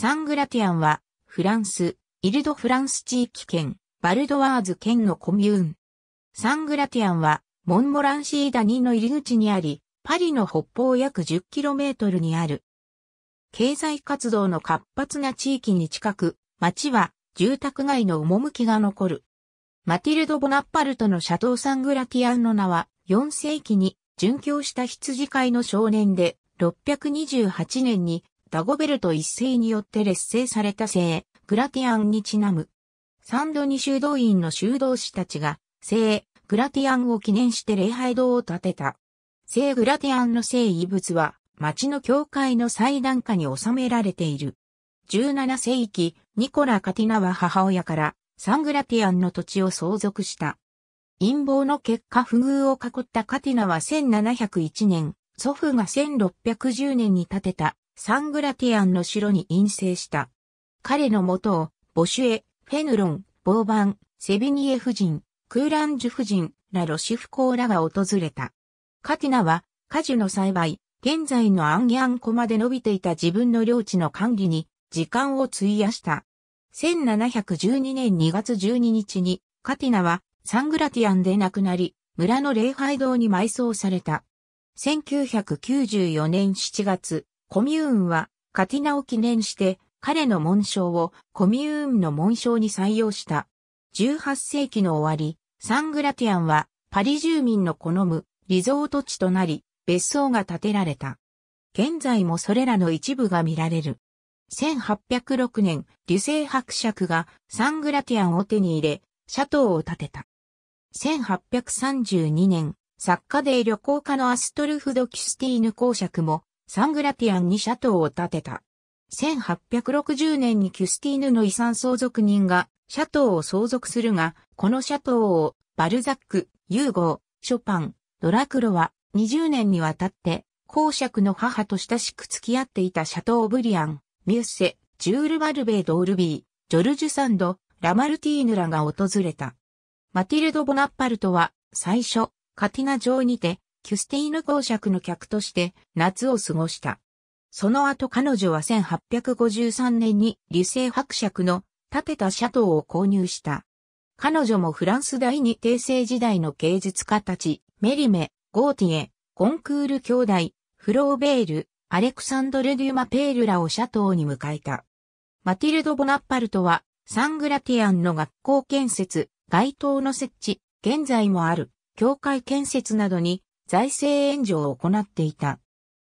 サングラティアンは、フランス、イルドフランス地域圏、バルドワーズ県のコミューン。サングラティアンは、モンモランシー谷の入り口にあり、パリの北方約 10km にある。経済活動の活発な地域に近く、町は住宅街の趣が残る。マティルド・ボナッパルトのシャトー・サングラティアンの名は、4世紀に殉教した羊飼いの少年で、628年にダゴベルト一世によって劣勢された聖、グラティアンにちなむ。サンドニ修道院の修道士たちが、聖、グラティアンを記念して礼拝堂を建てた。聖グラティアンの聖遺物は、町の教会の祭壇下に収められている。17世紀、ニコラ・カティナは母親から、サングラティアンの土地を相続した。陰謀の結果不遇を囲ったカティナは1701年、祖父が1610年に建てたサングラティアンの城に陰性した。彼のもとを、ボシュエ、フェヌロン、ボーバン、セビニエ夫人、クーランジュ夫人、ラロシフコーラが訪れた。カティナは、果樹の栽培、現在のアンギャン湖まで伸びていた自分の領地の管理に時間を費やした。1712年2月12日にカティナはサングラティアンで亡くなり、村の礼拝堂に埋葬された。1994年7月、コミューンはカティナを記念して彼の紋章をコミューンの紋章に採用した。18世紀の終わり、サングラティアンはパリ住民の好むリゾート地となり別荘が建てられた。現在もそれらの一部が見られる。1806年、流星伯爵がサングラティアンを手に入れ、シャトーを建てた。1832年、作家で旅行家のアストルフ・ド・キスティーヌ公爵もサングラティアンにシャトーを建てた。1860年にキュスティーヌの遺産相続人がシャトーを相続するが、このシャトーをバルザック、ユーゴー、ショパン、ドラクロは20年にわたって公爵の母と親しく付き合っていたシャトーブリアン、ミュッセ、ジュール・バルベイド・オルビー、ジョルジュ・サンド、ラマルティーヌらが訪れた。マティルド・ボナッパルトは最初、カティナ城にてキュスティーヌ公爵の客として夏を過ごした。その後彼女は1853年に理性伯爵の建てたシャトーを購入した。彼女もフランス第二帝政時代の芸術家たち、メリメ、ゴーティエ、コンクール兄弟、フローベール、アレクサンドル・デューマ・ペールらをシャトーに迎えた。マティルド・ボナッパルトは、サングラティアンの学校建設、街灯の設置、現在もある、教会建設などに財政援助を行っていた。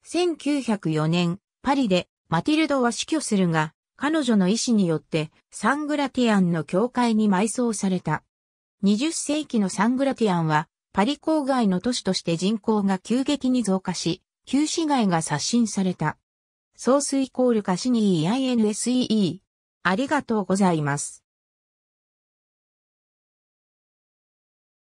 1904年、パリでマティルドは死去するが、彼女の意思によってサングラティアンの教会に埋葬された。20世紀のサングラティアンは、パリ郊外の都市として人口が急激に増加し、旧市街が刷新された。ソースイコールカシニー INSEE。ありがとうございます。